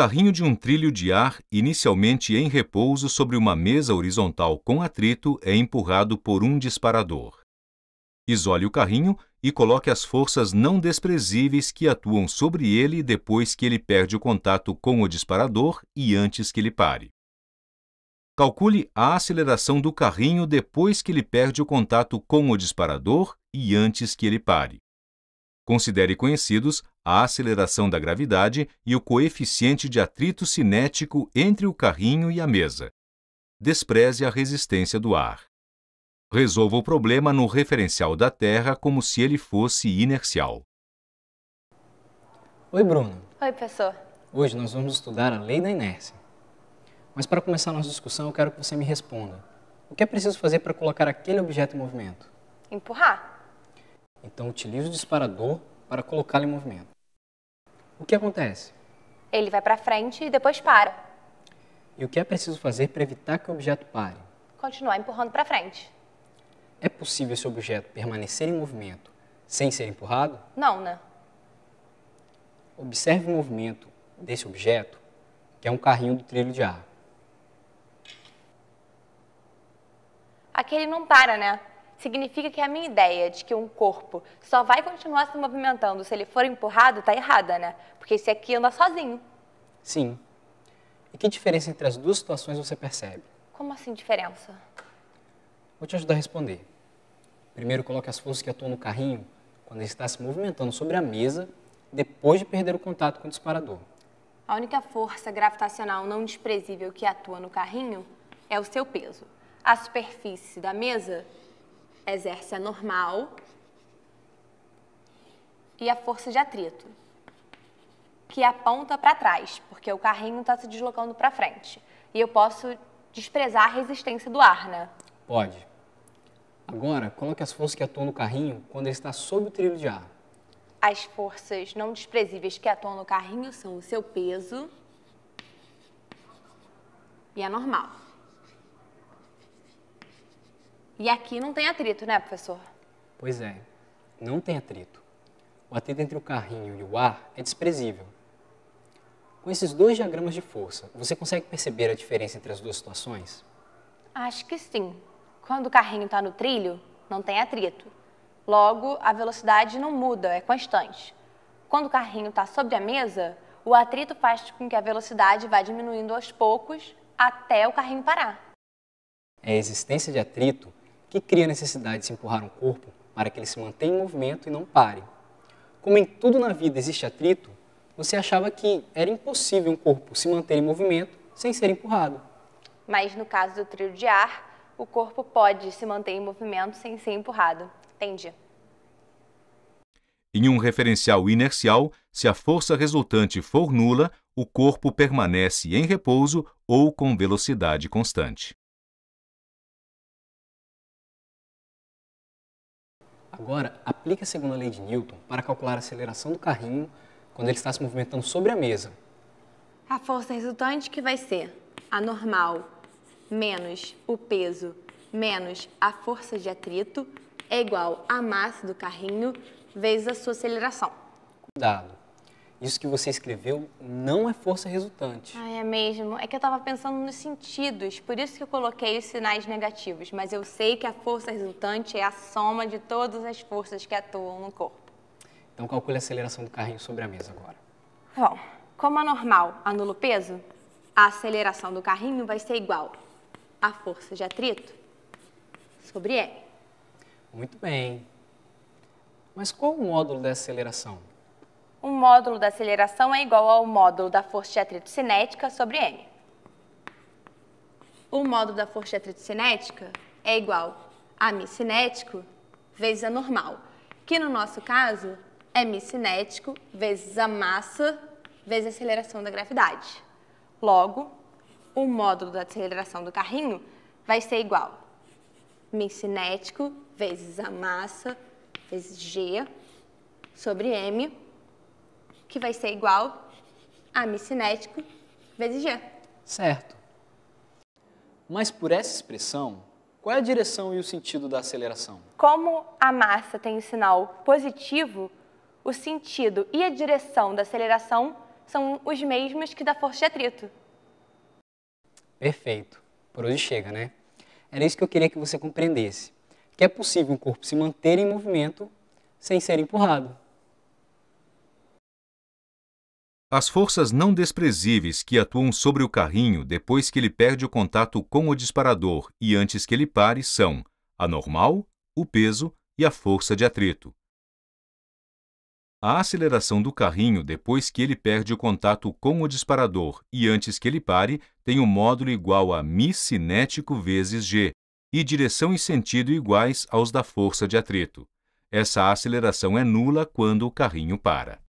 carrinho de um trilho de ar, inicialmente em repouso sobre uma mesa horizontal com atrito, é empurrado por um disparador. Isole o carrinho e coloque as forças não desprezíveis que atuam sobre ele depois que ele perde o contato com o disparador e antes que ele pare. Calcule a aceleração do carrinho depois que ele perde o contato com o disparador e antes que ele pare. Considere conhecidos a aceleração da gravidade e o coeficiente de atrito cinético entre o carrinho e a mesa. Despreze a resistência do ar. Resolva o problema no referencial da Terra como se ele fosse inercial. Oi, Bruno. Oi, professor. Hoje nós vamos estudar a lei da inércia. Mas para começar a nossa discussão, eu quero que você me responda. O que é preciso fazer para colocar aquele objeto em movimento? Empurrar. Então utilize o disparador para colocá-lo em movimento. O que acontece? Ele vai para frente e depois para. E o que é preciso fazer para evitar que o objeto pare? Continuar empurrando para frente. É possível esse objeto permanecer em movimento sem ser empurrado? Não, né? Observe o movimento desse objeto, que é um carrinho do trilho de ar. Aqui ele não para, né? significa que a minha ideia de que um corpo só vai continuar se movimentando se ele for empurrado está errada, né? Porque esse aqui anda sozinho. Sim. E que diferença entre as duas situações você percebe? Como assim diferença? Vou te ajudar a responder. Primeiro, coloque as forças que atuam no carrinho quando ele está se movimentando sobre a mesa depois de perder o contato com o disparador. A única força gravitacional não desprezível que atua no carrinho é o seu peso. A superfície da mesa exerce a normal e a força de atrito, que aponta para trás, porque o carrinho está se deslocando para frente. E eu posso desprezar a resistência do ar, né? Pode. Agora, coloque as forças que atuam no carrinho quando ele está sob o trilho de ar. As forças não desprezíveis que atuam no carrinho são o seu peso e a normal. E aqui não tem atrito, né, professor? Pois é, não tem atrito. O atrito entre o carrinho e o ar é desprezível. Com esses dois diagramas de força, você consegue perceber a diferença entre as duas situações? Acho que sim. Quando o carrinho está no trilho, não tem atrito. Logo, a velocidade não muda, é constante. Quando o carrinho está sobre a mesa, o atrito faz com que a velocidade vá diminuindo aos poucos até o carrinho parar. É a existência de atrito que cria a necessidade de se empurrar um corpo para que ele se mantenha em movimento e não pare. Como em tudo na vida existe atrito, você achava que era impossível um corpo se manter em movimento sem ser empurrado. Mas no caso do trio de ar, o corpo pode se manter em movimento sem ser empurrado. Entendi. Em um referencial inercial, se a força resultante for nula, o corpo permanece em repouso ou com velocidade constante. Agora, aplique a segunda lei de Newton para calcular a aceleração do carrinho quando ele está se movimentando sobre a mesa. A força resultante que vai ser a normal menos o peso menos a força de atrito é igual à massa do carrinho vezes a sua aceleração. Cuidado! Isso que você escreveu não é força resultante. Ah, é mesmo. É que eu estava pensando nos sentidos, por isso que eu coloquei os sinais negativos. Mas eu sei que a força resultante é a soma de todas as forças que atuam no corpo. Então calcule a aceleração do carrinho sobre a mesa agora. Bom, como a é normal anula o peso, a aceleração do carrinho vai ser igual à força de atrito sobre M. Muito bem. Mas qual o módulo da aceleração? o módulo da aceleração é igual ao módulo da força de atrito cinética sobre m. O módulo da força de atrito cinética é igual a mi cinético vezes a normal, que no nosso caso é mi cinético vezes a massa vezes a aceleração da gravidade. Logo, o módulo da aceleração do carrinho vai ser igual mi cinético vezes a massa vezes g sobre m que vai ser igual a mi cinético vezes g. Certo. Mas por essa expressão, qual é a direção e o sentido da aceleração? Como a massa tem o um sinal positivo, o sentido e a direção da aceleração são os mesmos que da força de atrito. Perfeito. Por hoje chega, né? Era isso que eu queria que você compreendesse. Que é possível um corpo se manter em movimento sem ser empurrado. As forças não desprezíveis que atuam sobre o carrinho depois que ele perde o contato com o disparador e antes que ele pare são a normal, o peso e a força de atrito. A aceleração do carrinho depois que ele perde o contato com o disparador e antes que ele pare tem um módulo igual a mi cinético vezes g e direção e sentido iguais aos da força de atrito. Essa aceleração é nula quando o carrinho para.